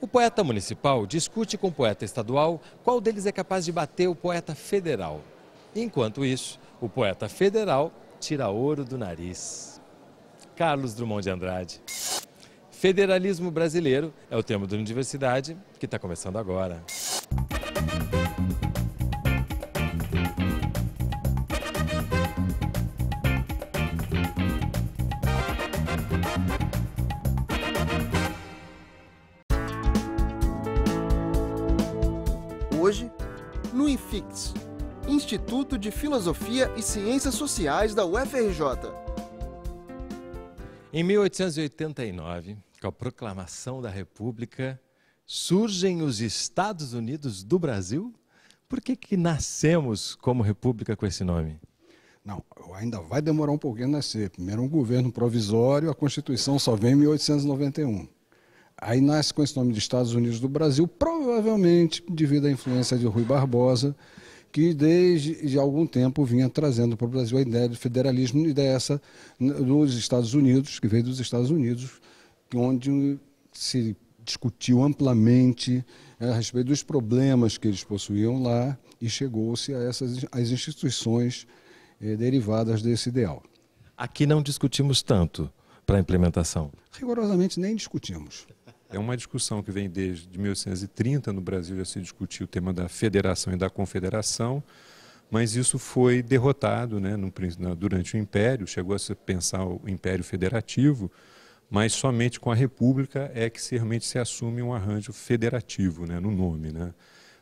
O poeta municipal discute com o poeta estadual qual deles é capaz de bater o poeta federal. Enquanto isso, o poeta federal tira ouro do nariz. Carlos Drummond de Andrade. Federalismo brasileiro é o tema da universidade que está começando agora. de Filosofia e Ciências Sociais da UFRJ. Em 1889, com a proclamação da República, surgem os Estados Unidos do Brasil? Por que, que nascemos como República com esse nome? Não, ainda vai demorar um pouquinho a nascer. Primeiro um governo provisório, a Constituição só vem em 1891. Aí nasce com esse nome de Estados Unidos do Brasil, provavelmente devido à influência de Rui Barbosa, que desde de algum tempo vinha trazendo para o Brasil a ideia do federalismo, ideia essa nos Estados Unidos, que veio dos Estados Unidos, onde se discutiu amplamente eh, a respeito dos problemas que eles possuíam lá e chegou-se a essas as instituições eh, derivadas desse ideal. Aqui não discutimos tanto para a implementação. Rigorosamente nem discutimos. É uma discussão que vem desde 1830 no Brasil, já se discutiu o tema da federação e da confederação, mas isso foi derrotado né, no, durante o Império, chegou a se pensar o Império Federativo, mas somente com a República é que se, realmente se assume um arranjo federativo né, no nome. Né?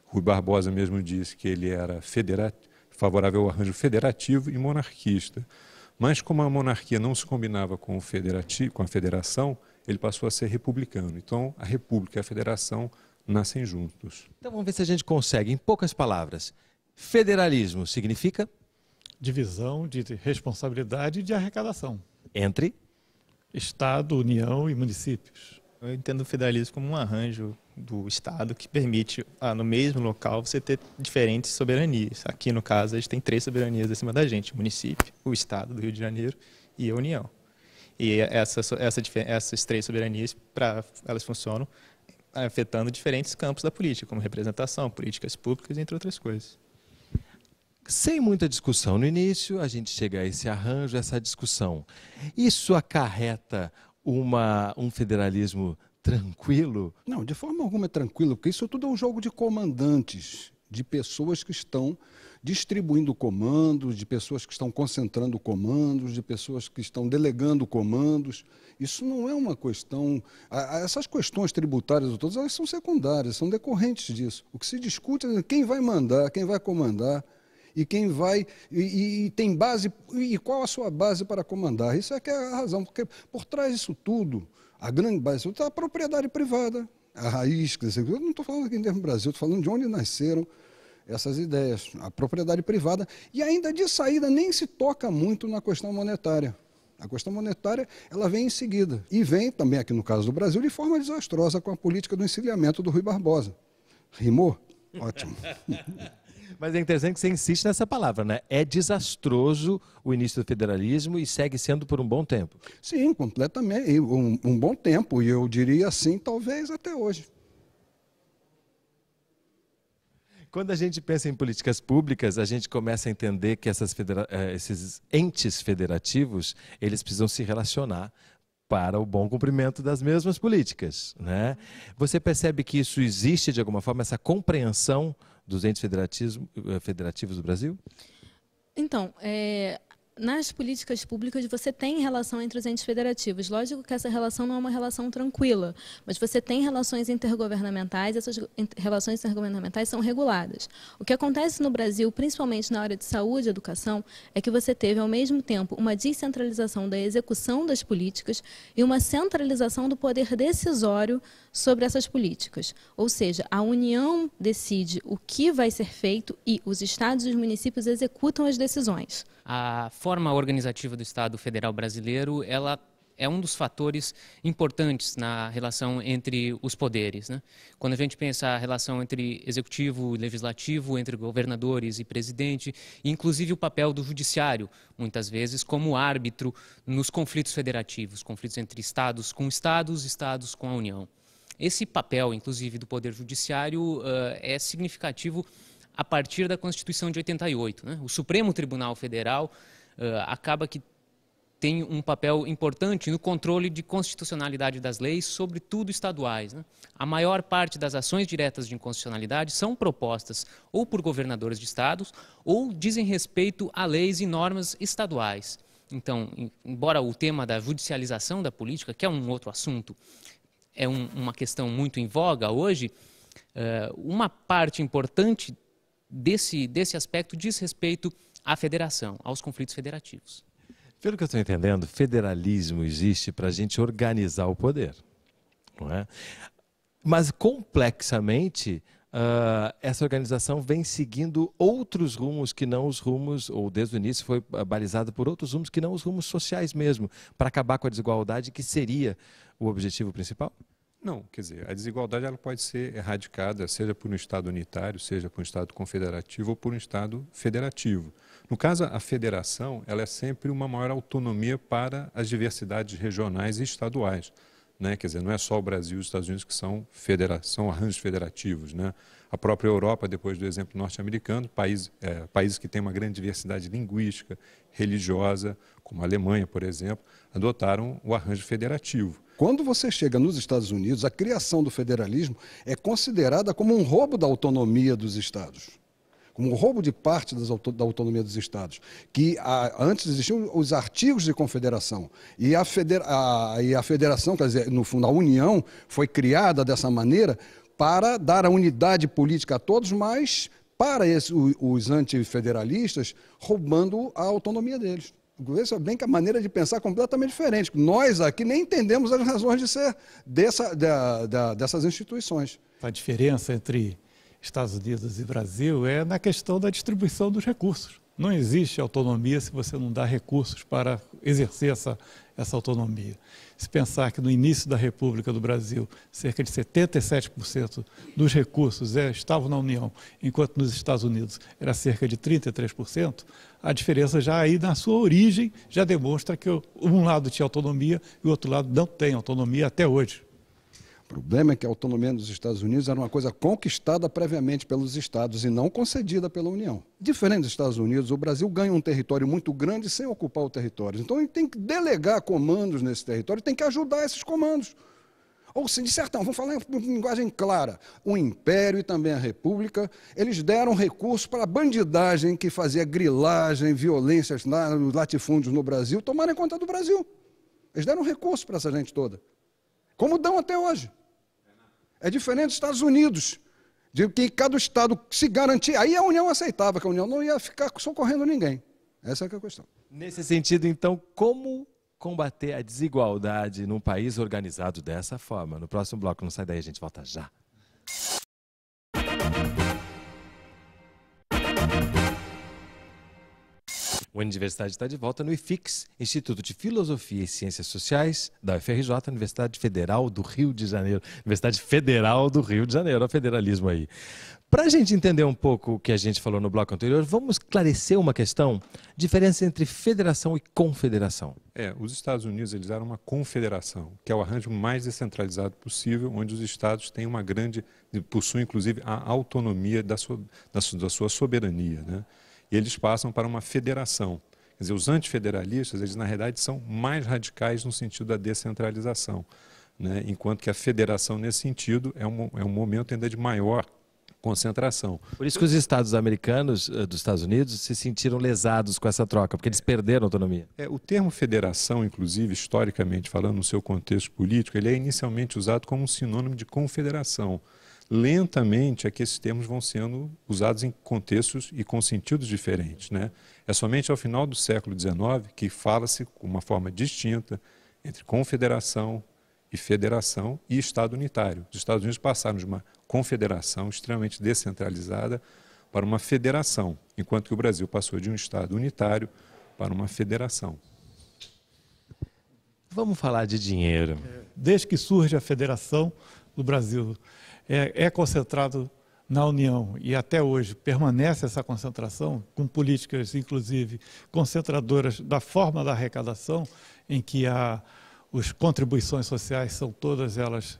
Rui Barbosa mesmo disse que ele era favorável ao arranjo federativo e monarquista, mas como a monarquia não se combinava com, o federativo, com a federação, ele passou a ser republicano. Então, a República e a Federação nascem juntos. Então, vamos ver se a gente consegue, em poucas palavras. Federalismo significa? Divisão de responsabilidade e de arrecadação. Entre? Estado, União e municípios. Eu entendo o federalismo como um arranjo do Estado que permite, ah, no mesmo local, você ter diferentes soberanias. Aqui, no caso, a gente tem três soberanias acima da gente: o município, o Estado do Rio de Janeiro e a União. E essas, essa, essas três soberanias, para elas funcionam afetando diferentes campos da política, como representação, políticas públicas, entre outras coisas. Sem muita discussão no início, a gente chega a esse arranjo, essa discussão. Isso acarreta uma, um federalismo tranquilo? Não, de forma alguma é tranquilo, porque isso tudo é um jogo de comandantes, de pessoas que estão distribuindo comandos, de pessoas que estão concentrando comandos, de pessoas que estão delegando comandos. Isso não é uma questão. Essas questões tributárias todas elas são secundárias, são decorrentes disso. O que se discute é quem vai mandar, quem vai comandar e quem vai e, e, tem base e qual a sua base para comandar. Isso é que é a razão, porque por trás disso tudo, a grande base está é a propriedade privada, a raiz, eu não estou falando aqui em termos Brasil, estou falando de onde nasceram essas ideias, a propriedade privada, e ainda de saída nem se toca muito na questão monetária. A questão monetária ela vem em seguida e vem também aqui no caso do Brasil de forma desastrosa com a política do encilhamento do Rui Barbosa. Rimou? Ótimo. Mas é interessante que você insiste nessa palavra, né? É desastroso o início do federalismo e segue sendo por um bom tempo. Sim, completamente. Um, um bom tempo, e eu diria assim, talvez até hoje. Quando a gente pensa em políticas públicas, a gente começa a entender que federa... Eh, esses entes federativos eles precisam se relacionar para o bom cumprimento das mesmas políticas. Né? Você percebe que isso existe de alguma forma, essa compreensão dos entes eh, federativos do Brasil? Então, é, nas políticas públicas você tem relação entre os entes federativos. Lógico que essa relação não é uma relação tranquila, mas você tem relações intergovernamentais, essas relações intergovernamentais são reguladas. O que acontece no Brasil, principalmente na área de saúde e educação, é que você teve ao mesmo tempo uma descentralização da execução das políticas e uma centralização do poder decisório sobre essas políticas. Ou seja, a União decide o que vai ser feito e os estados e os municípios executam as decisões. A forma organizativa do Estado Federal brasileiro, ela é um dos fatores importantes na relação entre os poderes. Né? Quando a gente pensa a relação entre executivo e legislativo, entre governadores e presidente, inclusive o papel do judiciário, muitas vezes, como árbitro nos conflitos federativos, conflitos entre estados com estados, estados com a União. Esse papel, inclusive, do Poder Judiciário eh, é significativo a partir da Constituição de 88. Né? O Supremo Tribunal Federal eh, acaba que tem um papel importante no controle de constitucionalidade das leis, sobretudo estaduais. Né? A maior parte das ações diretas de inconstitucionalidade são propostas ou por governadores de estados ou dizem respeito a leis e normas estaduais. Então, embora o tema da judicialização da política, que é um outro assunto, é um, uma questão muito em voga hoje, eh, uma parte importante desse, desse aspecto diz respeito à federação, aos conflitos federativos. Pelo que eu estou entendendo, federalismo existe para a gente organizar o poder. Não é? Mas complexamente, Uh, essa organização vem seguindo outros rumos que não os rumos, ou desde o início foi balizada por outros rumos que não os rumos sociais mesmo, para acabar com a desigualdade, que seria o objetivo principal? Não, quer dizer, a desigualdade ela pode ser erradicada, seja por um Estado unitário, seja por um Estado confederativo ou por um Estado federativo. No caso, a federação ela é sempre uma maior autonomia para as diversidades regionais e estaduais né? quer dizer, não é só o Brasil e os Estados Unidos que são, federa são arranjos federativos. Né? A própria Europa, depois do exemplo norte-americano, países é, países que têm uma grande diversidade linguística, religiosa, como a Alemanha, por exemplo, adotaram o arranjo federativo. Quando você chega nos Estados Unidos, a criação do federalismo é considerada como um roubo da autonomia dos estados como o roubo de parte auto, da autonomia dos Estados, que a, antes existiam os artigos de confederação, e a, a, e a federação, quer dizer, no fundo, a União foi criada dessa maneira para dar a unidade política a todos, mas para esse, os antifederalistas, roubando a autonomia deles. é bem que a maneira de pensar é completamente diferente. Nós aqui nem entendemos as razões de ser dessa, dessas instituições. A diferença entre Estados Unidos e Brasil é na questão da distribuição dos recursos. Não existe autonomia se você não dá recursos para exercer essa, essa autonomia. Se pensar que no início da República do Brasil, cerca de 77% dos recursos é, estavam na União, enquanto nos Estados Unidos era cerca de 33%, a diferença já aí na sua origem já demonstra que um lado tinha autonomia e o outro lado não tem autonomia até hoje. O problema é que a autonomia dos Estados Unidos era uma coisa conquistada previamente pelos Estados e não concedida pela União. Diferente dos Estados Unidos, o Brasil ganha um território muito grande sem ocupar o território. Então ele tem que delegar comandos nesse território, tem que ajudar esses comandos. Ou se disser, então, vamos falar em linguagem clara, o Império e também a República, eles deram recurso para a bandidagem que fazia grilagem, violências, latifúndios no Brasil, tomarem conta do Brasil. Eles deram recurso para essa gente toda. Como dão até hoje. É diferente dos Estados Unidos, de que cada Estado se garantia. Aí a União aceitava, que a União não ia ficar socorrendo ninguém. Essa é, é a questão. Nesse sentido, então, como combater a desigualdade num país organizado dessa forma? No próximo bloco, não sai daí, a gente volta já. O Universidade está de volta no IFIX, Instituto de Filosofia e Ciências Sociais da UFRJ, Universidade Federal do Rio de Janeiro. Universidade Federal do Rio de Janeiro, olha o federalismo aí. Para a gente entender um pouco o que a gente falou no bloco anterior, vamos esclarecer uma questão: diferença entre federação e confederação. É, os Estados Unidos eles eram uma confederação, que é o arranjo mais descentralizado possível, onde os estados têm uma grande, possuem inclusive a autonomia da sua, da sua soberania, né? E eles passam para uma federação. Quer dizer, os antifederalistas, eles na realidade são mais radicais no sentido da descentralização, né? enquanto que a federação, nesse sentido, é um, é um momento ainda de maior concentração. Por isso que os estados americanos, eh, dos Estados Unidos, se sentiram lesados com essa troca, porque eles é. perderam a autonomia. É, o termo federação, inclusive, historicamente falando, no seu contexto político, ele é inicialmente usado como um sinônimo de confederação lentamente é que esses termos vão sendo usados em contextos e com sentidos diferentes. Né? É somente ao final do século XIX que fala-se com uma forma distinta entre confederação e federação e Estado unitário. Os Estados Unidos passaram de uma confederação extremamente descentralizada para uma federação, enquanto que o Brasil passou de um Estado unitário para uma federação. Vamos falar de dinheiro. Desde que surge a federação do Brasil, é, é concentrado na União e até hoje permanece essa concentração, com políticas, inclusive, concentradoras da forma da arrecadação, em que a, as contribuições sociais são todas elas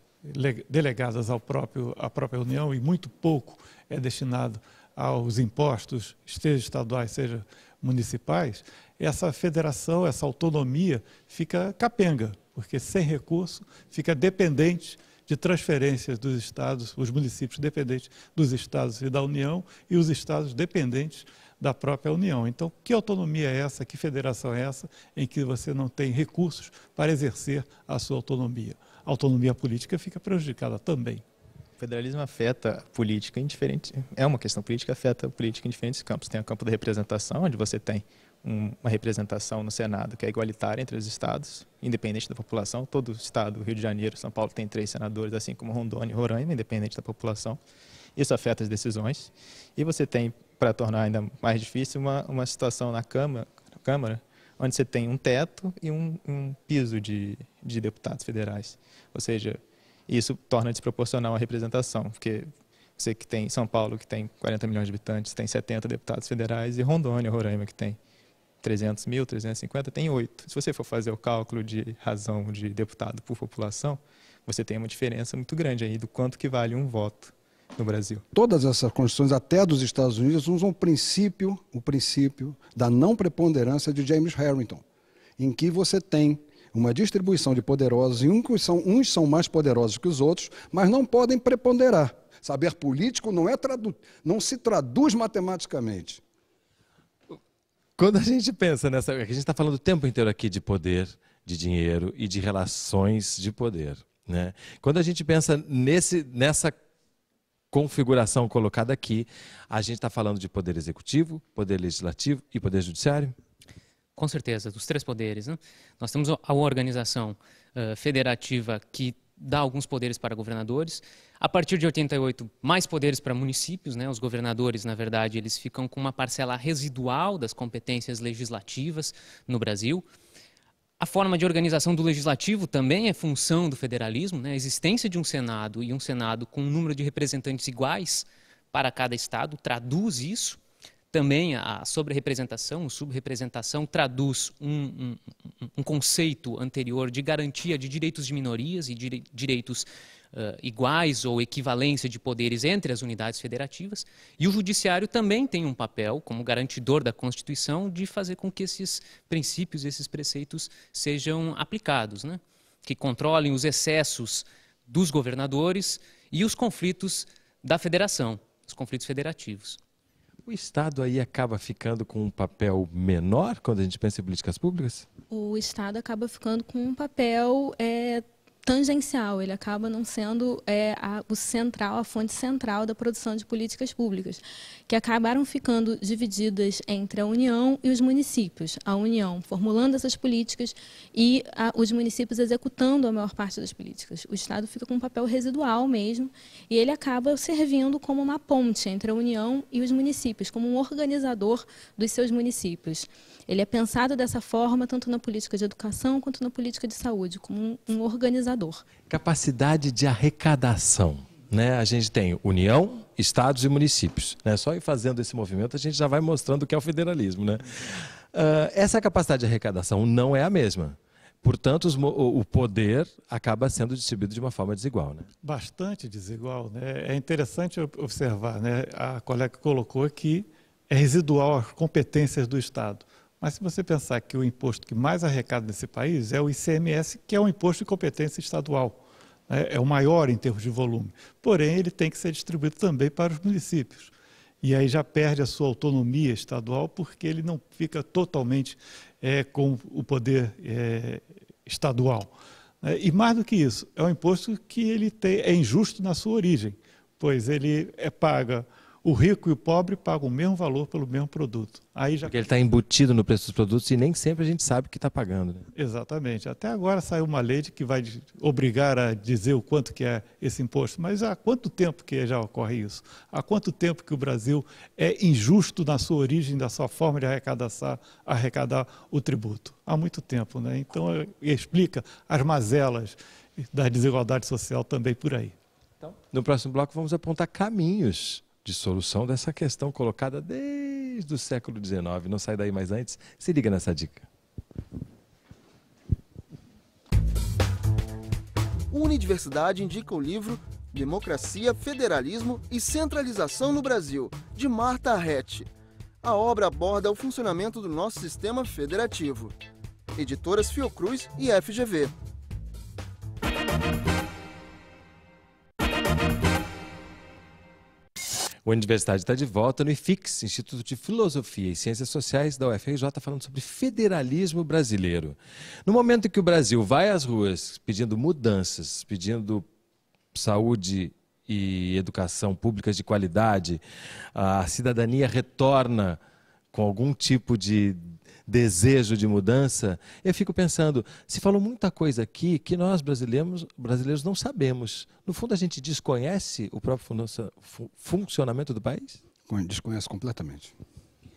delegadas ao próprio, à própria União e muito pouco é destinado aos impostos, seja estaduais, seja municipais, essa federação, essa autonomia fica capenga, porque sem recurso fica dependente de transferências dos estados, os municípios dependentes dos estados e da União e os estados dependentes da própria União. Então, que autonomia é essa, que federação é essa em que você não tem recursos para exercer a sua autonomia? A autonomia política fica prejudicada também. O federalismo afeta política em diferentes. É uma questão política, afeta política em diferentes campos. Tem o campo da representação, onde você tem uma representação no Senado que é igualitária entre os estados, independente da população. Todo estado, Rio de Janeiro, São Paulo, tem três senadores, assim como Rondônia e Roraima, independente da população. Isso afeta as decisões. E você tem, para tornar ainda mais difícil, uma, uma situação na Câmara, Câmara onde você tem um teto e um, um piso de, de deputados federais. Ou seja, isso torna desproporcional a representação, porque você que tem São Paulo, que tem 40 milhões de habitantes, tem 70 deputados federais, e Rondônia, Roraima, que tem 300 mil, 350, tem oito. Se você for fazer o cálculo de razão de deputado por população, você tem uma diferença muito grande aí do quanto que vale um voto no Brasil. Todas essas constituições, até dos Estados Unidos, usam o princípio, o princípio da não preponderância de James Harrington, em que você tem uma distribuição de poderosos e uns são, uns são mais poderosos que os outros, mas não podem preponderar. Saber político não, é tradu não se traduz matematicamente. Quando a gente pensa nessa. É a gente está falando o tempo inteiro aqui de poder, de dinheiro e de relações de poder. Né? Quando a gente pensa nesse, nessa configuração colocada aqui, a gente está falando de poder executivo, poder legislativo e poder judiciário? Com certeza, dos três poderes. Né? Nós temos a organização uh, federativa que dá alguns poderes para governadores. A partir de 88, mais poderes para municípios. Né? Os governadores, na verdade, eles ficam com uma parcela residual das competências legislativas no Brasil. A forma de organização do legislativo também é função do federalismo. Né? A existência de um Senado e um Senado com um número de representantes iguais para cada estado traduz isso também a sobre-representação, subrepresentação, traduz um, um, um, conceito anterior de garantia de direitos de minorias e dire, direitos uh, iguais ou equivalência de poderes entre as unidades federativas. E o judiciário também tem um papel, como garantidor da Constituição, de fazer com que esses princípios, esses preceitos sejam aplicados, né? que controlem os excessos dos governadores e os conflitos da federação, os conflitos federativos o Estado aí acaba ficando com um papel menor quando a gente pensa em políticas públicas? O Estado acaba ficando com um papel é, tangencial, ele acaba não sendo é, a, o central, a fonte central da produção de políticas públicas, que acabaram ficando divididas entre a União e os municípios. A União formulando essas políticas e a, os municípios executando a maior parte das políticas. O Estado fica com um papel residual mesmo e ele acaba servindo como uma ponte entre a União e os municípios, como um organizador dos seus municípios. Ele é pensado dessa forma tanto na política de educação quanto na política de saúde, como um, um organizador Capacidade de arrecadação. Né? A gente tem União, estados e municípios. Né? Só ir fazendo esse movimento a gente já vai mostrando o que é o federalismo. Né? Uh, essa capacidade de arrecadação não é a mesma. Portanto, os, o poder acaba sendo distribuído de uma forma desigual. Né? Bastante desigual. Né? É interessante observar, né? a colega colocou que é residual as competências do Estado. Mas se você pensar que o imposto que mais arrecada nesse país é o ICMS, que é um imposto de competência estadual, né? é o maior em termos de volume. Porém, ele tem que ser distribuído também para os municípios. E aí já perde a sua autonomia estadual, porque ele não fica totalmente é, com o poder é, estadual. Né? E mais do que isso, é um imposto que ele tem, é injusto na sua origem, pois ele é paga o rico e o pobre pagam o mesmo valor pelo mesmo produto. Aí já... Porque ele está embutido no preço dos produtos e nem sempre a gente sabe o que está pagando. Né? Exatamente. Até agora saiu uma lei que vai obrigar a dizer o quanto que é esse imposto. Mas há quanto tempo que já ocorre isso? Há quanto tempo que o Brasil é injusto na sua origem, da sua forma de arrecadar, arrecadar o tributo? Há muito tempo. Né? Então, eh, explica as mazelas da desigualdade social também por aí. Então, no próximo bloco, vamos apontar caminhos de solução dessa questão colocada desde o século XIX. Não sai daí mais antes. Se liga nessa dica. Universidade indica o livro Democracia, Federalismo e Centralização no Brasil, de Marta Arrete. A obra aborda o funcionamento do nosso sistema federativo. Editoras Fiocruz e FGV. Universidade está de volta no IFIX, Instituto de Filosofia e Ciências Sociais da UFRJ, falando sobre federalismo brasileiro. No momento em que o Brasil vai às ruas pedindo mudanças, pedindo saúde e educação públicas de qualidade, a cidadania retorna com algum tipo de desejo de mudança, eu fico pensando, se falou muita coisa aqui que nós brasileiros, brasileiros não sabemos. No fundo, a gente desconhece o próprio funcionamento do país? Desconhece completamente.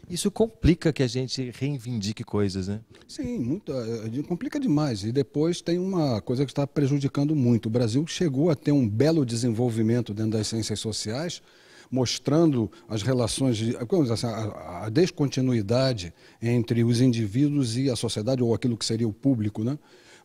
Isso complica que a gente reivindique coisas, né? Sim, muito, é, é, complica demais. E depois tem uma coisa que está prejudicando muito. O Brasil chegou a ter um belo desenvolvimento dentro das ciências sociais, mostrando as relações, de, assim, a, a descontinuidade entre os indivíduos e a sociedade, ou aquilo que seria o público, né?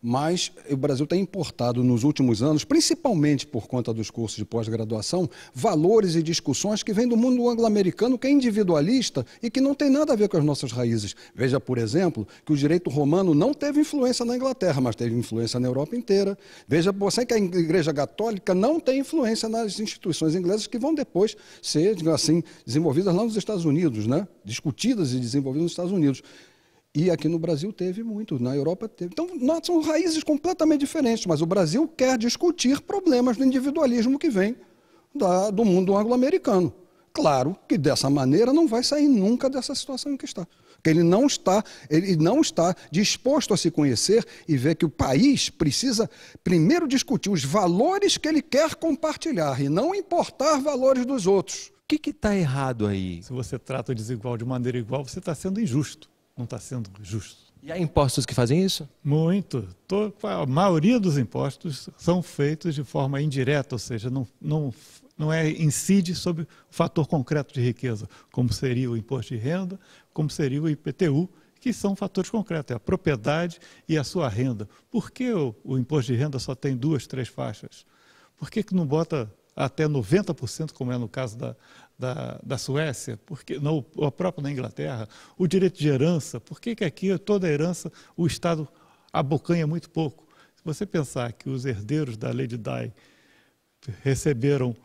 mas o Brasil tem importado nos últimos anos, principalmente por conta dos cursos de pós-graduação, valores e discussões que vêm do mundo anglo-americano, que é individualista e que não tem nada a ver com as nossas raízes. Veja, por exemplo, que o direito romano não teve influência na Inglaterra, mas teve influência na Europa inteira. Veja você que a é Igreja Católica não tem influência nas instituições inglesas que vão depois ser, assim, desenvolvidas lá nos Estados Unidos, né? discutidas e desenvolvidas nos Estados Unidos. E aqui no Brasil teve muito, na Europa teve. Então, nós são raízes completamente diferentes, mas o Brasil quer discutir problemas do individualismo que vem da, do mundo anglo-americano. Claro que dessa maneira não vai sair nunca dessa situação em que está. Porque ele não está, ele não está disposto a se conhecer e ver que o país precisa primeiro discutir os valores que ele quer compartilhar e não importar valores dos outros. O que está errado aí? Se você trata o desigual de maneira igual, você está sendo injusto não está sendo justo. E há impostos que fazem isso? Muito. a maioria dos impostos são feitos de forma indireta, ou seja, não, não, não é, incide sobre o fator concreto de riqueza, como seria o imposto de renda, como seria o IPTU, que são fatores concretos, é a propriedade e a sua renda. Por que o, o imposto de renda só tem duas, três faixas? Por que, que não bota até 90%, como é no caso da, da, da Suécia, porque não, o próprio na Inglaterra, o direito de herança, por que, que aqui toda a herança o Estado abocanha muito pouco? Se você pensar que os herdeiros da Lady Di receberam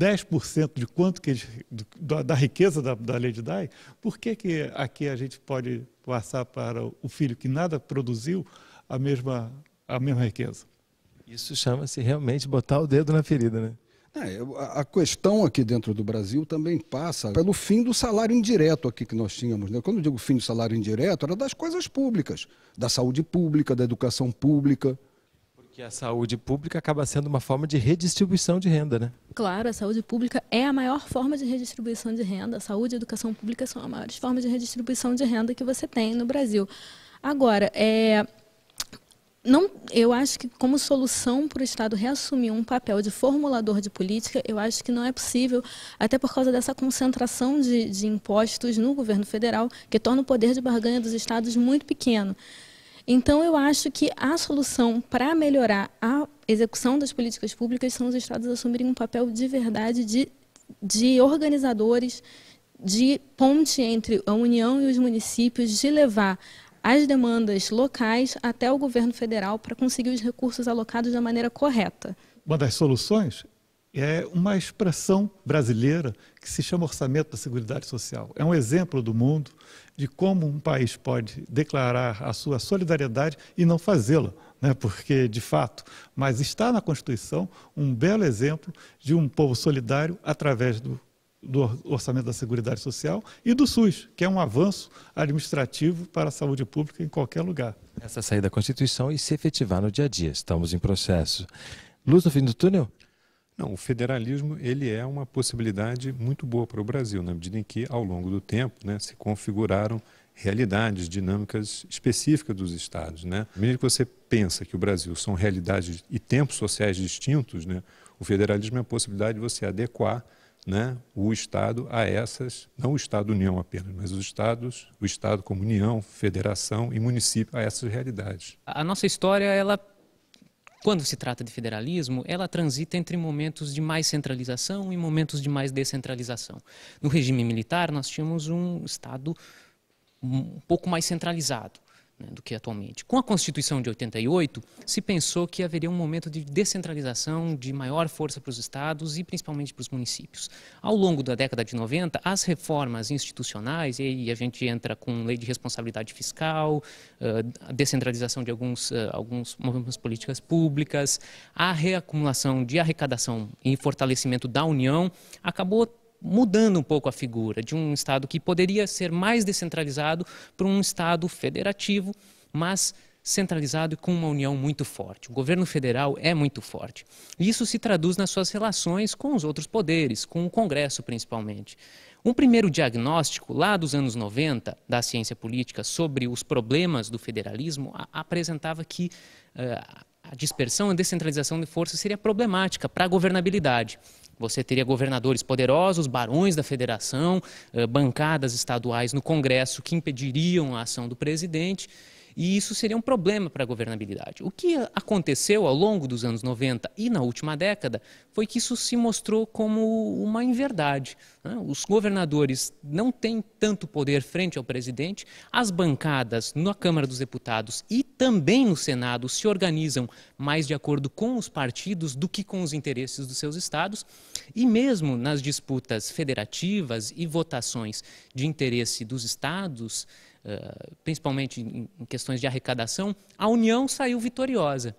10% de quanto que eles, da, da, riqueza da, da Lady Di, por que, que aqui a gente pode passar para o filho que nada produziu a mesma, a mesma riqueza? Isso chama-se realmente botar o dedo na ferida, né? É, a questão aqui dentro do Brasil também passa pelo fim do salário indireto aqui que nós tínhamos. Né? Quando eu digo fim do salário indireto, era das coisas públicas, da saúde pública, da educação pública. Porque a saúde pública acaba sendo uma forma de redistribuição de renda, né? Claro, a saúde pública é a maior forma de redistribuição de renda. A saúde e a educação pública são as maiores formas de redistribuição de renda que você tem no Brasil. Agora, é, não, eu acho que como solução para o Estado reassumir um papel de formulador de política, eu acho que não é possível, até por causa dessa concentração de, de impostos no governo federal, que torna o poder de barganha dos estados muito pequeno. Então, eu acho que a solução para melhorar a execução das políticas públicas são os estados assumirem um papel de verdade de, de organizadores, de ponte entre a União e os municípios, de levar as demandas locais até o governo federal para conseguir os recursos alocados da maneira correta. Uma das soluções é uma expressão brasileira que se chama Orçamento da Seguridade Social. É um exemplo do mundo de como um país pode declarar a sua solidariedade e não fazê-la, né? porque, de fato, mas está na Constituição um belo exemplo de um povo solidário através do do Orçamento da Seguridade Social e do SUS, que é um avanço administrativo para a saúde pública em qualquer lugar. Essa é saída da Constituição e se efetivar no dia a dia. Estamos em processo. Luz no fim do túnel? Não, o federalismo ele é uma possibilidade muito boa para o Brasil, na medida em que, ao longo do tempo, né, se configuraram realidades dinâmicas específicas dos estados. Né? À medida que você pensa que o Brasil são realidades e tempos sociais distintos, né, o federalismo é a possibilidade de você adequar né, o Estado a essas, não o Estado-União apenas, mas os Estados, o Estado como União, Federação e município a essas realidades. A nossa história, ela, quando se trata de federalismo, ela transita entre momentos de mais centralização e momentos de mais descentralização. No regime militar, nós tínhamos um Estado um pouco mais centralizado né, do que atualmente. Com a Constituição de 88, se pensou que haveria um momento de descentralização, de maior força para os estados e principalmente para os municípios. Ao longo da década de 90, as reformas institucionais, e aí a gente entra com lei de responsabilidade fiscal, uh, descentralização de alguns, uh, alguns, algumas políticas públicas, a reacumulação de arrecadação e fortalecimento da União, acabou mudando um pouco a figura de um Estado que poderia ser mais descentralizado para um Estado federativo, mas centralizado e com uma união muito forte. O governo federal é muito forte. isso se traduz nas suas relações com os outros poderes, com o Congresso principalmente. Um primeiro diagnóstico, lá dos anos 90, da ciência política sobre os problemas do federalismo, apresentava que uh, a dispersão e descentralização de forças seria problemática para a governabilidade. Você teria governadores poderosos, barões da federação, bancadas estaduais no Congresso que impediriam a ação do presidente. E isso seria um problema para a governabilidade. O que aconteceu ao longo dos anos 90 e na última década foi que isso se mostrou como uma inverdade. Né? Os governadores não têm tanto poder frente ao presidente, as bancadas na Câmara dos Deputados e também no Senado se organizam mais de acordo com os partidos do que com os interesses dos seus estados, e mesmo nas disputas federativas e votações de interesse dos estados eh, principalmente em questões de arrecadação, a União saiu vitoriosa.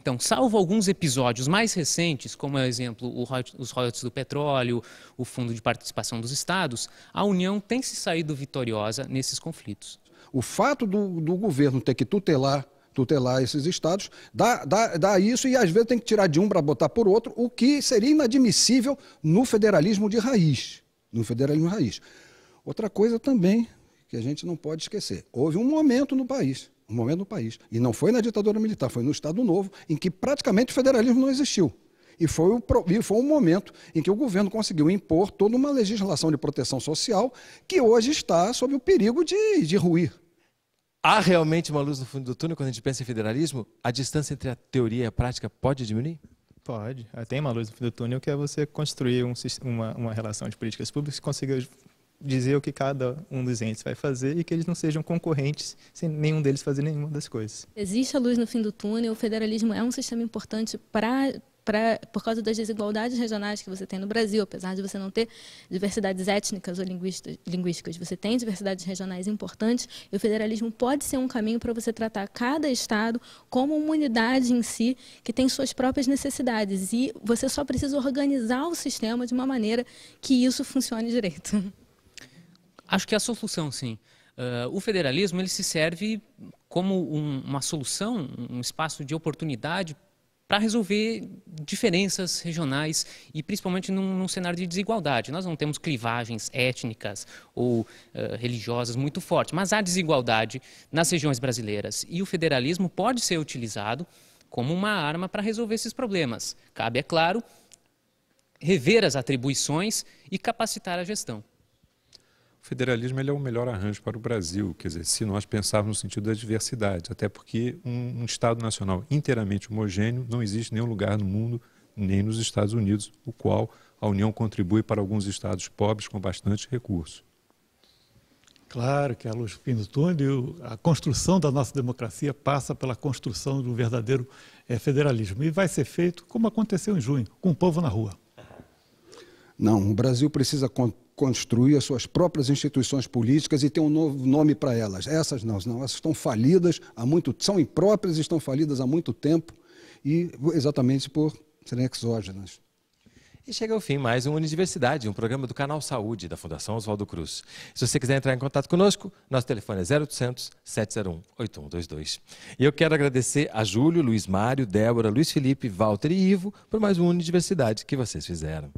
Então, salvo alguns episódios mais recentes, como por é exemplo os royalties do petróleo, o Fundo de Participação dos Estados, a União tem se saído vitoriosa nesses conflitos. O fato do, do governo ter que tutelar tutelar esses estados, dá, dá, dá isso e às vezes tem que tirar de um para botar por outro, o que seria inadmissível no federalismo de raiz. No federalismo de raiz. Outra coisa também que a gente não pode esquecer. Houve um momento no país, um momento no país, e não foi na ditadura militar, foi no Estado Novo, em que praticamente o federalismo não existiu. E foi, o, e foi um momento em que o governo conseguiu impor toda uma legislação de proteção social que hoje está sob o perigo de, de ruir. Há realmente uma luz no fundo do túnel quando a gente pensa em federalismo? A distância entre a teoria e a prática pode diminuir? Pode. Tem uma luz no fim do túnel que é você construir um, uma, uma relação de políticas públicas que consiga dizer o que cada um dos entes vai fazer e que eles não sejam concorrentes sem nenhum deles fazer nenhuma das coisas. Existe a luz no fim do túnel, o federalismo é um sistema importante para Pra, por causa das desigualdades regionais que você tem no Brasil, apesar de você não ter diversidades étnicas ou linguísticas, você tem diversidades regionais importantes e o federalismo pode ser um caminho para você tratar cada estado como uma unidade em si que tem suas próprias necessidades e você só precisa organizar o sistema de uma maneira que isso funcione direito. Acho que é a solução, sim. Uh, o federalismo ele se serve como um, uma solução, um espaço de oportunidade para resolver diferenças regionais e principalmente num, num, cenário de desigualdade. Nós não temos clivagens étnicas ou uh, religiosas muito fortes, mas há desigualdade nas regiões brasileiras e o federalismo pode ser utilizado como uma arma para resolver esses problemas. Cabe, é claro, rever as atribuições e capacitar a gestão o federalismo é o melhor arranjo para o Brasil, quer dizer, se nós pensarmos no sentido da diversidade, até porque um, um Estado nacional inteiramente homogêneo não existe em nenhum lugar no mundo, nem nos Estados Unidos, o qual a União contribui para alguns estados pobres com bastante recurso. Claro que a luz do fim do túnel, a construção da nossa democracia passa pela construção de um verdadeiro é, federalismo. E vai ser feito como aconteceu em junho, com o povo na rua. Não, o Brasil precisa construir as suas próprias instituições políticas e ter um novo nome para elas. Essas não, não, elas estão falidas há muito, são impróprias, estão falidas há muito tempo e exatamente por serem exógenas. E chega ao fim mais um Universidade, um programa do Canal Saúde da Fundação Oswaldo Cruz. Se você quiser entrar em contato conosco, nosso telefone é 0800 701 8122. E eu quero agradecer a Júlio, Luiz Mário, Débora, Luiz Felipe, Walter e Ivo por mais um Universidade que vocês fizeram.